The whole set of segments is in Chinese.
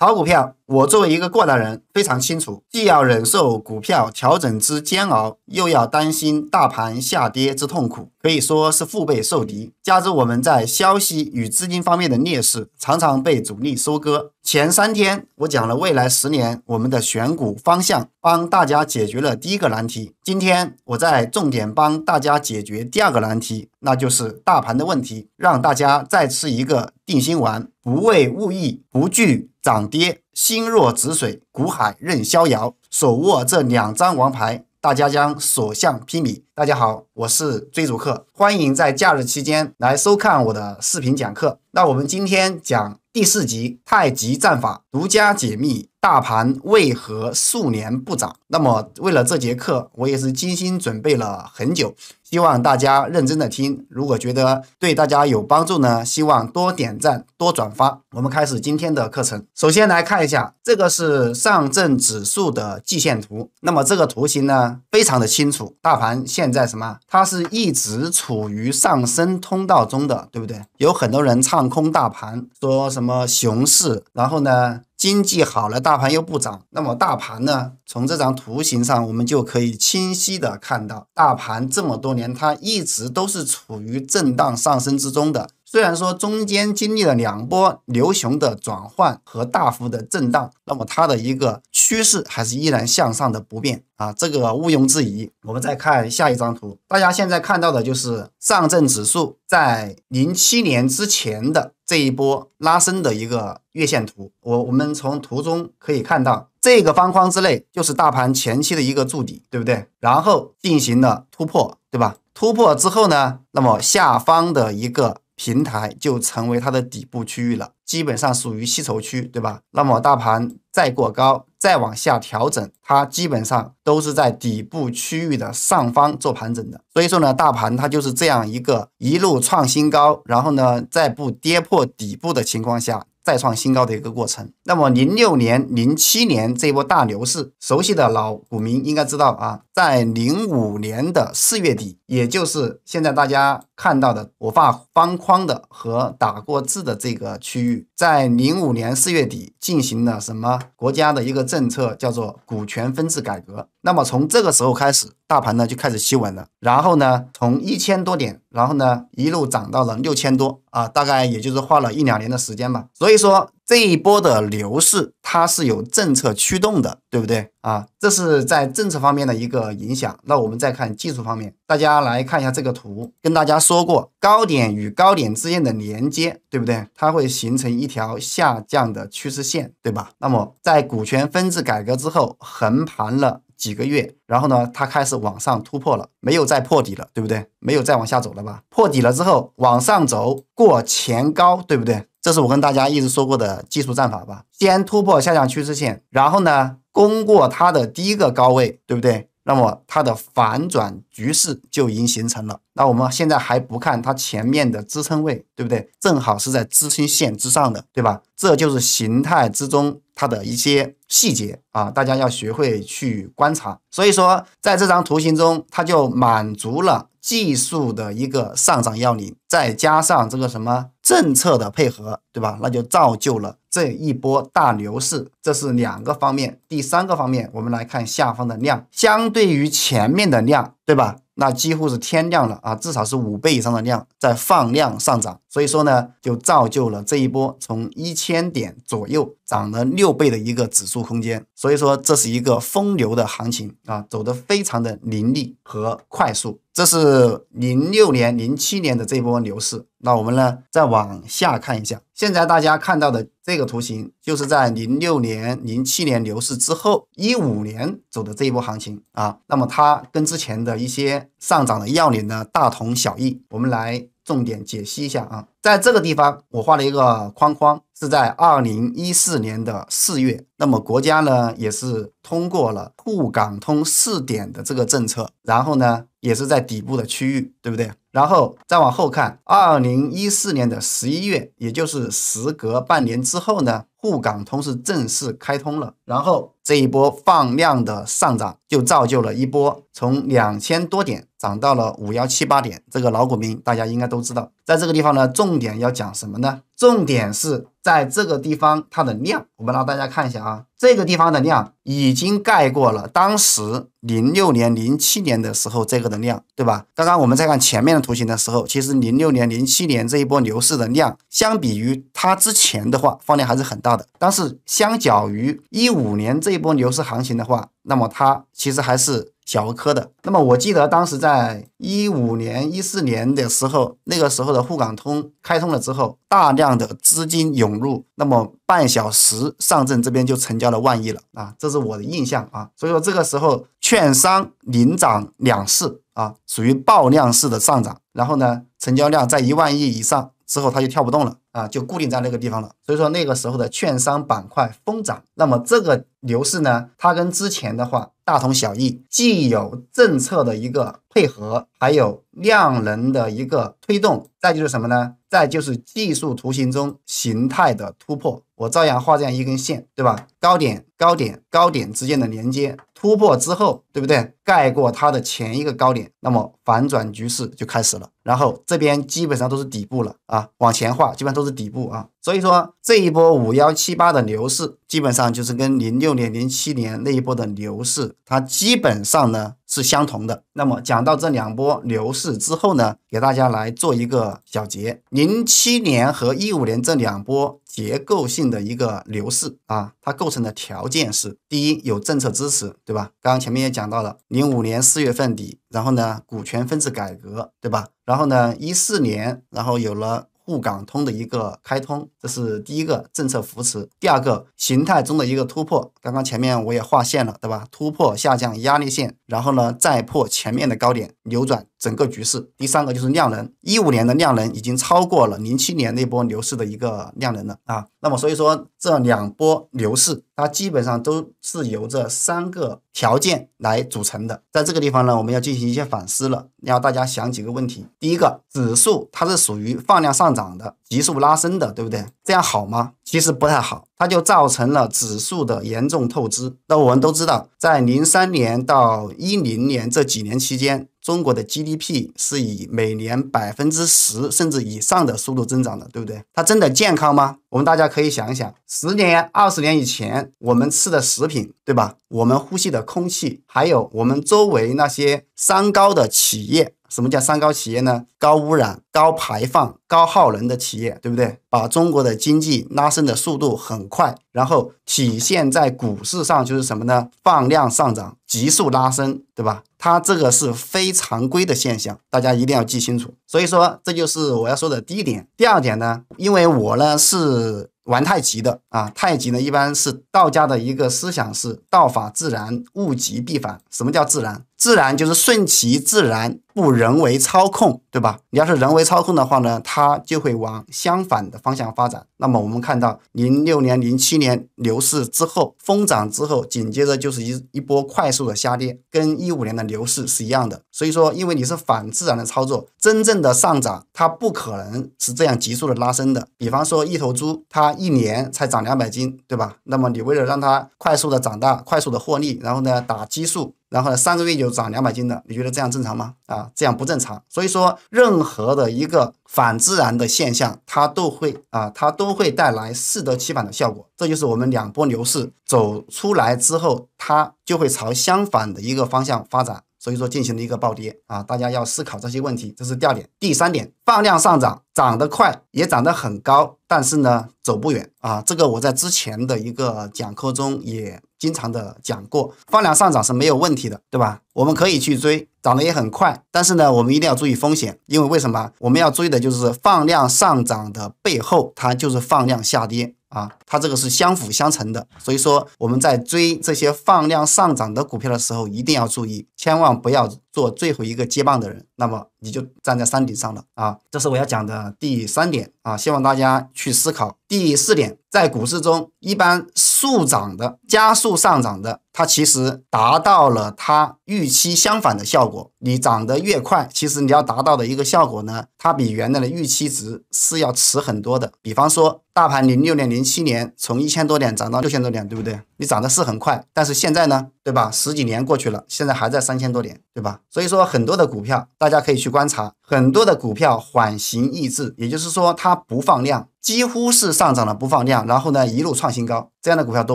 炒股票。我作为一个过来人，非常清楚，既要忍受股票调整之煎熬，又要担心大盘下跌之痛苦，可以说是腹背受敌。加之我们在消息与资金方面的劣势，常常被主力收割。前三天我讲了未来十年我们的选股方向，帮大家解决了第一个难题。今天我再重点帮大家解决第二个难题，那就是大盘的问题，让大家再吃一个定心丸，不畏物意，不惧涨跌。心若止水，古海任逍遥。手握这两张王牌，大家将所向披靡。大家好，我是追逐客，欢迎在假日期间来收看我的视频讲课。那我们今天讲第四集太极战法。独家解密：大盘为何数年不涨？那么，为了这节课，我也是精心准备了很久，希望大家认真的听。如果觉得对大家有帮助呢，希望多点赞、多转发。我们开始今天的课程。首先来看一下，这个是上证指数的季线图。那么这个图形呢，非常的清楚。大盘现在什么？它是一直处于上升通道中的，对不对？有很多人唱空大盘，说什么熊市，然后呢？经济好了，大盘又不涨，那么大盘呢？从这张图形上，我们就可以清晰的看到，大盘这么多年，它一直都是处于震荡上升之中的。虽然说中间经历了两波牛熊的转换和大幅的震荡，那么它的一个趋势还是依然向上的不变啊，这个毋庸置疑。我们再看下一张图，大家现在看到的就是上证指数在零七年之前的这一波拉升的一个月线图。我我们从图中可以看到，这个方框之内就是大盘前期的一个筑底，对不对？然后进行了突破，对吧？突破之后呢，那么下方的一个。平台就成为它的底部区域了，基本上属于吸筹区，对吧？那么大盘再过高，再往下调整，它基本上都是在底部区域的上方做盘整的。所以说呢，大盘它就是这样一个一路创新高，然后呢再不跌破底部的情况下再创新高的一个过程。那么零六年、零七年这波大牛市，熟悉的老股民应该知道啊，在零五年的四月底，也就是现在大家。看到的我画方框的和打过字的这个区域，在零五年四月底进行了什么国家的一个政策，叫做股权分置改革。那么从这个时候开始，大盘呢就开始企稳了。然后呢，从一千多点，然后呢一路涨到了六千多啊，大概也就是花了一两年的时间吧。所以说。这一波的牛市，它是有政策驱动的，对不对啊？这是在政策方面的一个影响。那我们再看技术方面，大家来看一下这个图，跟大家说过，高点与高点之间的连接，对不对？它会形成一条下降的趋势线，对吧？那么在股权分置改革之后，横盘了几个月，然后呢，它开始往上突破了，没有再破底了，对不对？没有再往下走了吧？破底了之后，往上走过前高，对不对？这是我跟大家一直说过的技术战法吧，先突破下降趋势线，然后呢攻过它的第一个高位，对不对？那么它的反转局势就已经形成了。那我们现在还不看它前面的支撑位，对不对？正好是在支撑线之上的，对吧？这就是形态之中它的一些细节啊，大家要学会去观察。所以说，在这张图形中，它就满足了技术的一个上涨要领，再加上这个什么？政策的配合，对吧？那就造就了这一波大牛市，这是两个方面。第三个方面，我们来看下方的量，相对于前面的量，对吧？那几乎是天量了啊，至少是五倍以上的量在放量上涨，所以说呢，就造就了这一波从一千点左右。涨了六倍的一个指数空间，所以说这是一个疯牛的行情啊，走得非常的凌厉和快速。这是零六年、零七年的这波牛市。那我们呢，再往下看一下，现在大家看到的这个图形，就是在零六年、零七年牛市之后，一五年走的这一波行情啊。那么它跟之前的一些上涨的要领呢，大同小异。我们来。重点解析一下啊，在这个地方我画了一个框框，是在二零一四年的四月。那么国家呢也是通过了沪港通试点的这个政策，然后呢也是在底部的区域，对不对？然后再往后看，二零一四年的十一月，也就是时隔半年之后呢，沪港通是正式开通了。然后这一波放量的上涨，就造就了一波从两千多点涨到了五幺七八点。这个老股民大家应该都知道，在这个地方呢，重点要讲什么呢？重点是在这个地方它的量，我们让大家看一下啊，这个地方的量已经盖过了当时零六年、零七年的时候这个的量，对吧？刚刚我们再看前面。图形的时候，其实零六年、零七年这一波牛市的量，相比于它之前的话，放量还是很大的。但是，相较于一五年这一波牛市行情的话，那么它其实还是小儿科的。那么，我记得当时在一五年、一四年的时候，那个时候的沪港通开通了之后，大量的资金涌入，那么半小时上证这边就成交了万亿了啊，这是我的印象啊。所以说，这个时候券商领涨两市。啊，属于爆量式的上涨，然后呢，成交量在一万亿以上之后，它就跳不动了。啊，就固定在那个地方了。所以说那个时候的券商板块疯涨，那么这个牛市呢，它跟之前的话大同小异，既有政策的一个配合，还有量能的一个推动，再就是什么呢？再就是技术图形中形态的突破。我照样画这样一根线，对吧？高点、高点、高点之间的连接突破之后，对不对？盖过它的前一个高点，那么反转局势就开始了。然后这边基本上都是底部了啊，往前画基本上都是底部啊，所以说这一波五幺七八的牛市，基本上就是跟零六年、零七年那一波的牛市，它基本上呢。是相同的。那么讲到这两波牛市之后呢，给大家来做一个小结。零七年和一五年这两波结构性的一个牛市啊，它构成的条件是：第一，有政策支持，对吧？刚刚前面也讲到了，零五年四月份底，然后呢，股权分置改革，对吧？然后呢，一四年，然后有了。沪港通的一个开通，这是第一个政策扶持；第二个形态中的一个突破。刚刚前面我也画线了，对吧？突破下降压力线，然后呢再破前面的高点，扭转。整个局势，第三个就是量能，一五年的量能已经超过了零七年那波牛市的一个量能了啊。那么所以说这两波牛市，它基本上都是由这三个条件来组成的。在这个地方呢，我们要进行一些反思了，要大家想几个问题。第一个，指数它是属于放量上涨的、急速拉升的，对不对？这样好吗？其实不太好，它就造成了指数的严重透支。那我们都知道，在零三年到一零年这几年期间。中国的 GDP 是以每年百分之十甚至以上的速度增长的，对不对？它真的健康吗？我们大家可以想一想，十年、二十年以前我们吃的食品，对吧？我们呼吸的空气，还有我们周围那些三高的企业。什么叫三高企业呢？高污染、高排放、高耗能的企业，对不对？把中国的经济拉升的速度很快，然后体现在股市上就是什么呢？放量上涨、急速拉升，对吧？它这个是非常规的现象，大家一定要记清楚。所以说，这就是我要说的第一点。第二点呢，因为我呢是玩太极的啊，太极呢一般是道家的一个思想，是道法自然，物极必反。什么叫自然？自然就是顺其自然，不人为操控，对吧？你要是人为操控的话呢，它就会往相反的方向发展。那么我们看到零六年、零七年牛市之后疯涨之后，紧接着就是一一波快速的下跌，跟一五年的牛市是一样的。所以说，因为你是反自然的操作，真正的上涨它不可能是这样急速的拉升的。比方说一头猪，它一年才长两百斤，对吧？那么你为了让它快速的长大、快速的获利，然后呢打激素。然后呢，三个月就涨两百斤的，你觉得这样正常吗？啊，这样不正常。所以说，任何的一个反自然的现象，它都会啊，它都会带来适得其反的效果。这就是我们两波牛市走出来之后，它就会朝相反的一个方向发展。所以说进行了一个暴跌啊，大家要思考这些问题，这是第二点。第三点，放量上涨，涨得快，也涨得很高，但是呢，走不远啊。这个我在之前的一个讲课中也经常的讲过，放量上涨是没有问题的，对吧？我们可以去追，涨得也很快，但是呢，我们一定要注意风险，因为为什么？我们要注意的就是放量上涨的背后，它就是放量下跌。啊，它这个是相辅相成的，所以说我们在追这些放量上涨的股票的时候，一定要注意，千万不要做最后一个接棒的人。那么。你就站在山顶上了啊，这是我要讲的第三点啊，希望大家去思考。第四点，在股市中，一般速涨的、加速上涨的，它其实达到了它预期相反的效果。你涨得越快，其实你要达到的一个效果呢，它比原来的预期值是要迟很多的。比方说，大盘零六年、零七年从一千多点涨到六千多点，对不对？你涨得是很快，但是现在呢？对吧？十几年过去了，现在还在三千多点，对吧？所以说，很多的股票大家可以去观察，很多的股票缓行抑制，也就是说它不放量。几乎是上涨了不放量，然后呢一路创新高，这样的股票多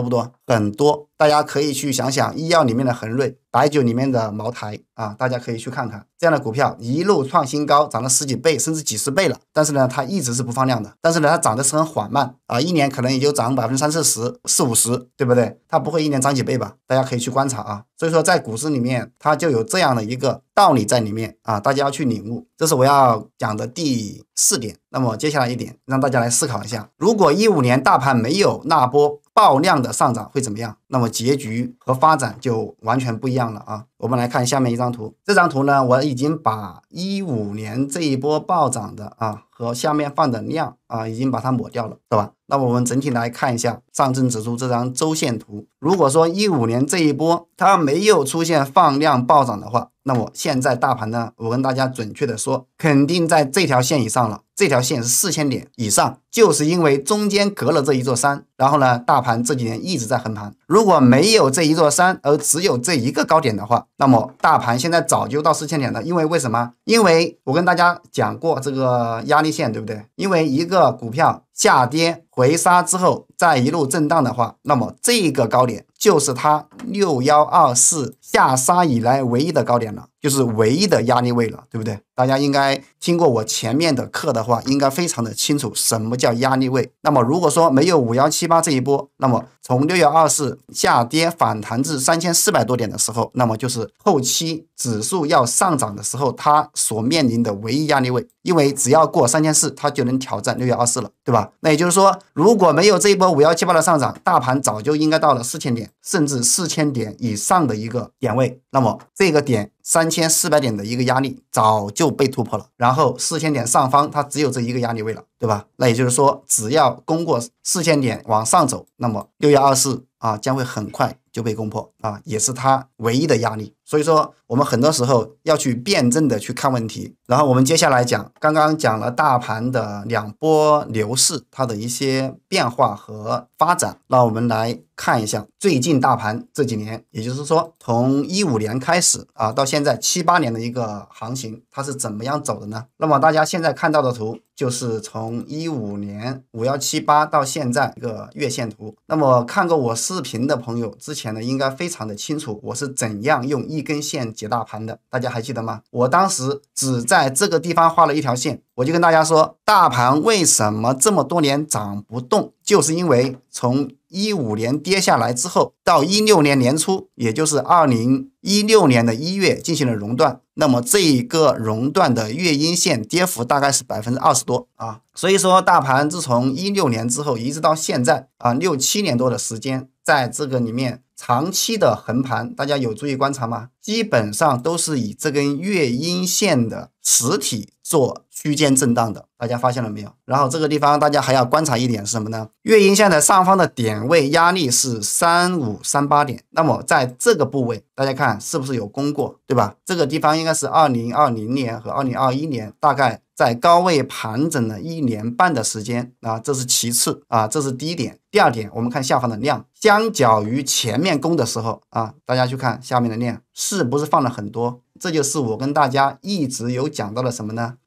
不多？很多，大家可以去想想医药里面的恒瑞，白酒里面的茅台啊，大家可以去看看，这样的股票一路创新高，涨了十几倍甚至几十倍了，但是呢它一直是不放量的，但是呢它涨的是很缓慢啊，一年可能也就涨百分之三四十、四五十，对不对？它不会一年涨几倍吧？大家可以去观察啊，所以说在股市里面它就有这样的一个道理在里面啊，大家要去领悟。这是我要讲的第四点。那么接下来一点，让大家来思考一下：如果一五年大盘没有那波爆量的上涨会怎么样？那么结局和发展就完全不一样了啊！我们来看下面一张图。这张图呢，我已经把一五年这一波暴涨的啊和下面放的量啊，已经把它抹掉了，对吧？那我们整体来看一下上证指数这张周线图。如果说一五年这一波它没有出现放量暴涨的话，那么现在大盘呢，我跟大家准确的说，肯定在这条线以上了。这条线是四千点以上，就是因为中间隔了这一座山，然后呢，大盘这几年一直在横盘。如果没有这一座山，而只有这一个高点的话，那么大盘现在早就到四千点了。因为为什么？因为我跟大家讲过这个压力线，对不对？因为一个股票。下跌回杀之后，再一路震荡的话，那么这个高点就是它六幺二四下杀以来唯一的高点了。就是唯一的压力位了，对不对？大家应该听过我前面的课的话，应该非常的清楚什么叫压力位。那么如果说没有五幺七八这一波，那么从六月二四下跌反弹至三千四百多点的时候，那么就是后期指数要上涨的时候，它所面临的唯一压力位。因为只要过三千四，它就能挑战六月二四了，对吧？那也就是说，如果没有这一波五幺七八的上涨，大盘早就应该到了四千点，甚至四千点以上的一个点位。那么这个点。三千四百点的一个压力早就被突破了，然后四千点上方它只有这一个压力位了，对吧？那也就是说，只要攻过四千点往上走，那么六幺二四啊将会很快就被攻破啊，也是它唯一的压力。所以说，我们很多时候要去辩证的去看问题。然后我们接下来讲，刚刚讲了大盘的两波牛市它的一些变化和发展。那我们来看一下最近大盘这几年，也就是说从一五年开始啊，到现在七八年的一个行情，它是怎么样走的呢？那么大家现在看到的图就是从一五年五幺七八到现在一个月线图。那么看过我视频的朋友之前呢，应该非常的清楚我是怎样用一根线解大盘的，大家还记得吗？我当时只在这个地方画了一条线，我就跟大家说，大盘为什么这么多年涨不动，就是因为从一五年跌下来之后，到一六年年初，也就是二零一六年的一月进行了熔断，那么这一个熔断的月阴线跌幅大概是百分之二十多啊，所以说大盘自从一六年之后，一直到现在啊六七年多的时间，在这个里面。长期的横盘，大家有注意观察吗？基本上都是以这根月阴线的实体做区间震荡的，大家发现了没有？然后这个地方大家还要观察一点是什么呢？月阴线的上方的点位压力是三五三八点，那么在这个部位，大家看是不是有攻过，对吧？这个地方应该是二零二零年和二零二一年大概在高位盘整了一年半的时间啊，这是其次啊，这是第一点。第二点，我们看下方的量，相较于前面攻的时候啊，大家去看下面的量。是不是放了很多？这就是我跟大家一直有讲到的什么呢？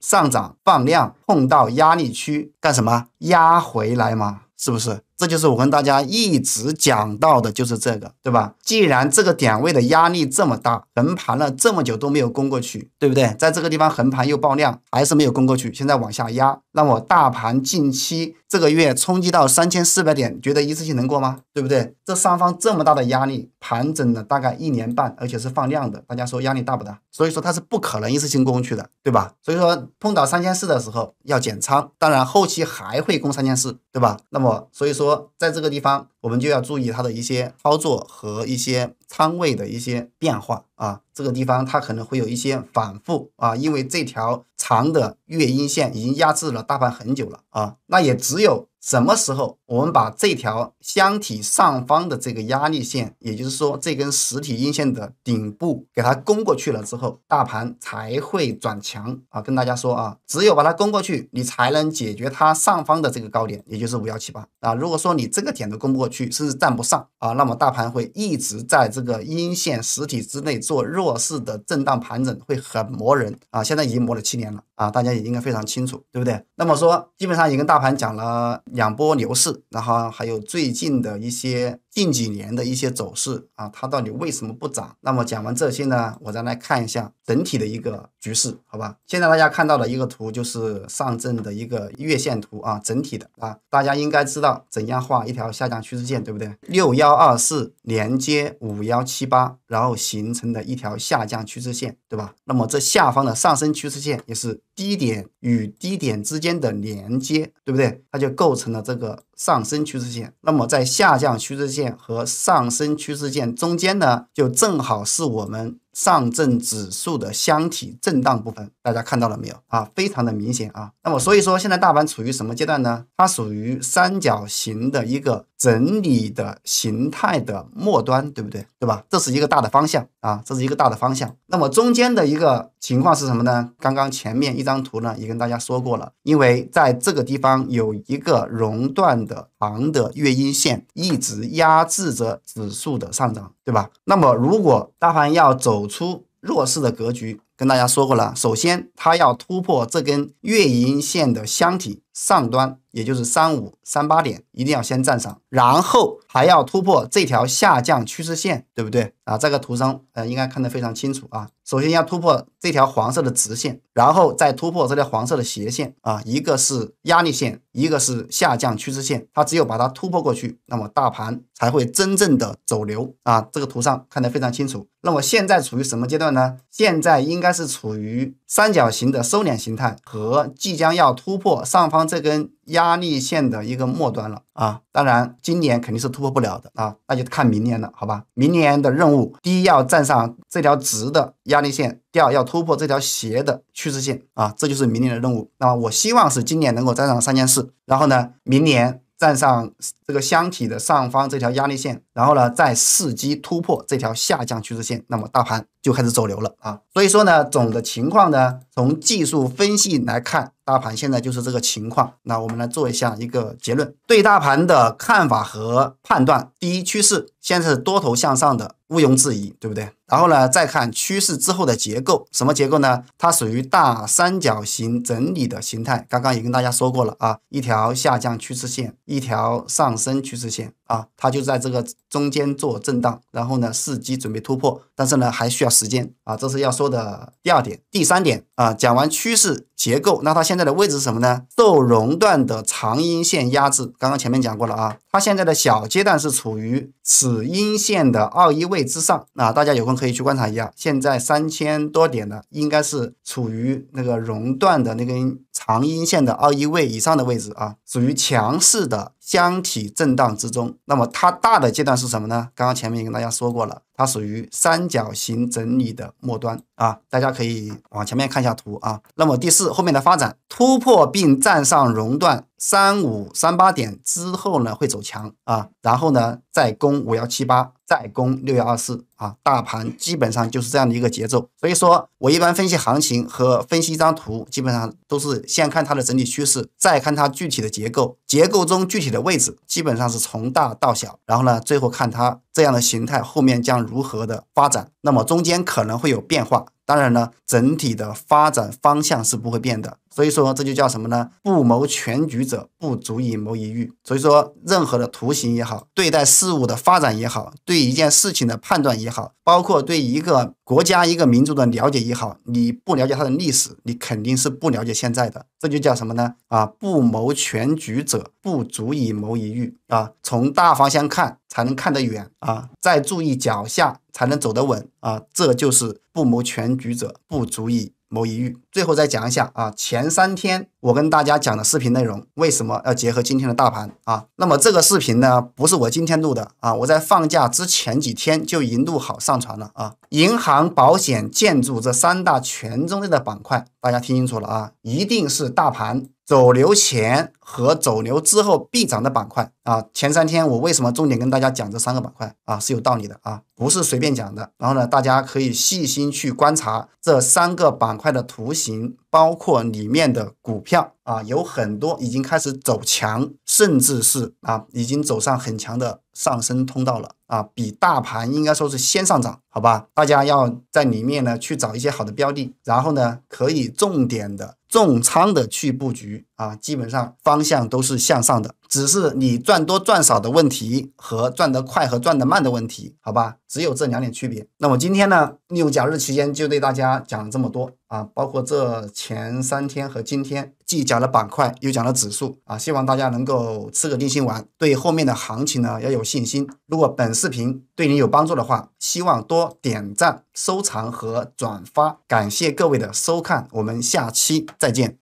上涨放量碰到压力区干什么？压回来嘛，是不是？这就是我跟大家一直讲到的，就是这个，对吧？既然这个点位的压力这么大，横盘了这么久都没有攻过去，对不对？在这个地方横盘又爆量，还是没有攻过去，现在往下压，那我大盘近期这个月冲击到三千四百点，觉得一次性能过吗？对不对？这上方这么大的压力，盘整了大概一年半，而且是放量的，大家说压力大不大？所以说它是不可能一次性攻过去的，对吧？所以说碰到三千四的时候要减仓，当然后期还会攻三千四，对吧？那么所以说。说，在这个地方，我们就要注意它的一些操作和一些。仓位的一些变化啊，这个地方它可能会有一些反复啊，因为这条长的月阴线已经压制了大盘很久了啊。那也只有什么时候我们把这条箱体上方的这个压力线，也就是说这根实体阴线的顶部给它攻过去了之后，大盘才会转强啊。跟大家说啊，只有把它攻过去，你才能解决它上方的这个高点，也就是五幺七八啊。如果说你这个点都攻不过去，甚至站不上啊，那么大盘会一直在。这个阴线实体之内做弱势的震荡盘整会很磨人啊！现在已经磨了七年了啊，大家也应该非常清楚，对不对？那么说，基本上也跟大盘讲了两波牛市，然后还有最近的一些。近几年的一些走势啊，它到底为什么不涨？那么讲完这些呢，我再来看一下整体的一个局势，好吧？现在大家看到的一个图就是上证的一个月线图啊，整体的啊，大家应该知道怎样画一条下降趋势线，对不对？六幺二四连接五幺七八，然后形成的一条下降趋势线，对吧？那么这下方的上升趋势线也是低点与低点之间的连接，对不对？它就构成了这个上升趋势线。那么在下降趋势线。和上升趋势线中间呢，就正好是我们。上证指数的箱体震荡部分，大家看到了没有啊？非常的明显啊。那么，所以说现在大盘处于什么阶段呢？它属于三角形的一个整理的形态的末端，对不对？对吧？这是一个大的方向啊，这是一个大的方向。那么中间的一个情况是什么呢？刚刚前面一张图呢，也跟大家说过了，因为在这个地方有一个熔断的长的月阴线，一直压制着指数的上涨。对吧？那么，如果大盘要走出弱势的格局。跟大家说过了，首先它要突破这根月阴线的箱体上端，也就是三五三八点，一定要先站上，然后还要突破这条下降趋势线，对不对啊？这个图上，呃，应该看得非常清楚啊。首先要突破这条黄色的直线，然后再突破这条黄色的斜线啊，一个是压力线，一个是下降趋势线，它只有把它突破过去，那么大盘才会真正的走牛啊。这个图上看得非常清楚。那么现在处于什么阶段呢？现在应该。它是处于三角形的收敛形态，和即将要突破上方这根压力线的一个末端了啊！当然，今年肯定是突破不了的啊，那就看明年了，好吧？明年的任务，第一要站上这条直的压力线，第二要突破这条斜的趋势线啊，这就是明年的任务。那么，我希望是今年能够站上三千四，然后呢，明年。站上这个箱体的上方这条压力线，然后呢再伺机突破这条下降趋势线，那么大盘就开始走牛了啊！所以说呢，总的情况呢，从技术分析来看，大盘现在就是这个情况。那我们来做一下一个结论，对大盘的看法和判断：第一趋势。现在是多头向上的，毋庸置疑，对不对？然后呢，再看趋势之后的结构，什么结构呢？它属于大三角形整理的形态。刚刚也跟大家说过了啊，一条下降趋势线，一条上升趋势线啊，它就在这个中间做震荡，然后呢，伺机准备突破，但是呢，还需要时间啊，这是要说的第二点。第三点啊，讲完趋势结构，那它现在的位置是什么呢？受熔断的长阴线压制。刚刚前面讲过了啊，它现在的小阶段是处于此。阴线的二一位之上，啊，大家有空可以去观察一下。现在三千多点的，应该是处于那个熔断的那根长阴线的二一位以上的位置啊，属于强势的箱体震荡之中。那么它大的阶段是什么呢？刚刚前面跟大家说过了。它属于三角形整理的末端啊，大家可以往前面看一下图啊。那么第四后面的发展突破并站上熔断三五三八点之后呢，会走强啊，然后呢再攻五幺七八，再攻六幺二四啊，大盘基本上就是这样的一个节奏。所以说我一般分析行情和分析一张图，基本上都是先看它的整体趋势，再看它具体的结构。结构中具体的位置基本上是从大到小，然后呢，最后看它这样的形态后面将如何的发展，那么中间可能会有变化。当然呢，整体的发展方向是不会变的，所以说这就叫什么呢？不谋全局者，不足以谋一域。所以说，任何的图形也好，对待事物的发展也好，对一件事情的判断也好，包括对一个国家、一个民族的了解也好，你不了解它的历史，你肯定是不了解现在的。这就叫什么呢？啊，不谋全局者，不足以谋一域啊。从大方向看，才能看得远啊。再注意脚下。才能走得稳啊，这就是不谋全局者不足以谋一域。最后再讲一下啊，前三天我跟大家讲的视频内容，为什么要结合今天的大盘啊？那么这个视频呢，不是我今天录的啊，我在放假之前几天就已经录好上传了啊。银行、保险、建筑这三大权重类的板块。大家听清楚了啊，一定是大盘走牛前和走牛之后必涨的板块啊。前三天我为什么重点跟大家讲这三个板块啊，是有道理的啊，不是随便讲的。然后呢，大家可以细心去观察这三个板块的图形，包括里面的股票啊，有很多已经开始走强，甚至是啊，已经走上很强的。上升通道了啊，比大盘应该说是先上涨，好吧？大家要在里面呢去找一些好的标的，然后呢可以重点的重仓的去布局啊，基本上方向都是向上的，只是你赚多赚少的问题和赚得快和赚得慢的问题，好吧？只有这两点区别。那么今天呢，利用假日期间就对大家讲这么多啊，包括这前三天和今天。既讲了板块，又讲了指数啊，希望大家能够吃个定心丸，对后面的行情呢要有信心。如果本视频对你有帮助的话，希望多点赞、收藏和转发。感谢各位的收看，我们下期再见。